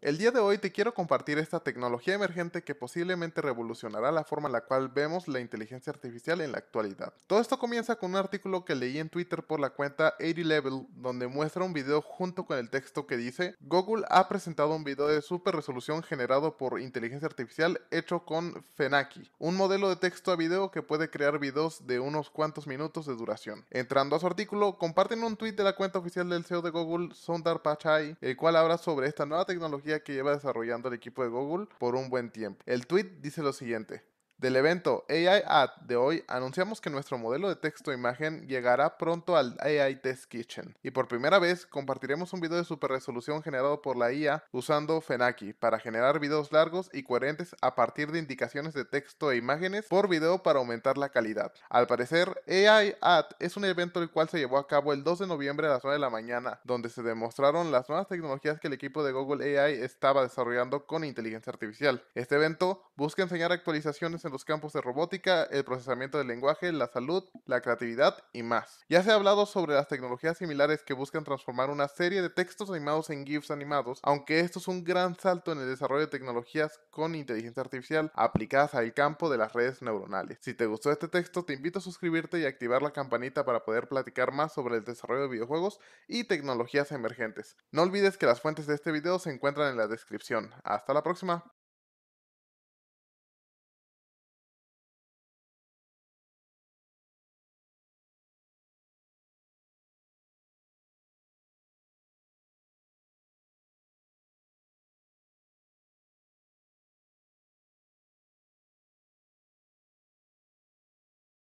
El día de hoy te quiero compartir esta tecnología emergente que posiblemente revolucionará la forma en la cual vemos la inteligencia artificial en la actualidad. Todo esto comienza con un artículo que leí en Twitter por la cuenta 80 Level donde muestra un video junto con el texto que dice Google ha presentado un video de super resolución generado por inteligencia artificial hecho con Fenaki, un modelo de texto a video que puede crear videos de unos cuantos minutos de duración. Entrando a su artículo, comparten un tweet de la cuenta oficial del CEO de Google, Sundar Pachai, el cual habla sobre esta nueva tecnología que lleva desarrollando el equipo de Google por un buen tiempo. El tweet dice lo siguiente: del evento AI Ad de hoy, anunciamos que nuestro modelo de texto-imagen e llegará pronto al AI Test Kitchen. Y por primera vez compartiremos un video de super resolución generado por la IA usando Fenaki para generar videos largos y coherentes a partir de indicaciones de texto e imágenes por video para aumentar la calidad. Al parecer, AI Ad es un evento el cual se llevó a cabo el 2 de noviembre a las 9 de la mañana, donde se demostraron las nuevas tecnologías que el equipo de Google AI estaba desarrollando con inteligencia artificial. Este evento busca enseñar actualizaciones los campos de robótica, el procesamiento del lenguaje, la salud, la creatividad y más. Ya se ha hablado sobre las tecnologías similares que buscan transformar una serie de textos animados en GIFs animados, aunque esto es un gran salto en el desarrollo de tecnologías con inteligencia artificial aplicadas al campo de las redes neuronales. Si te gustó este texto, te invito a suscribirte y activar la campanita para poder platicar más sobre el desarrollo de videojuegos y tecnologías emergentes. No olvides que las fuentes de este video se encuentran en la descripción. Hasta la próxima.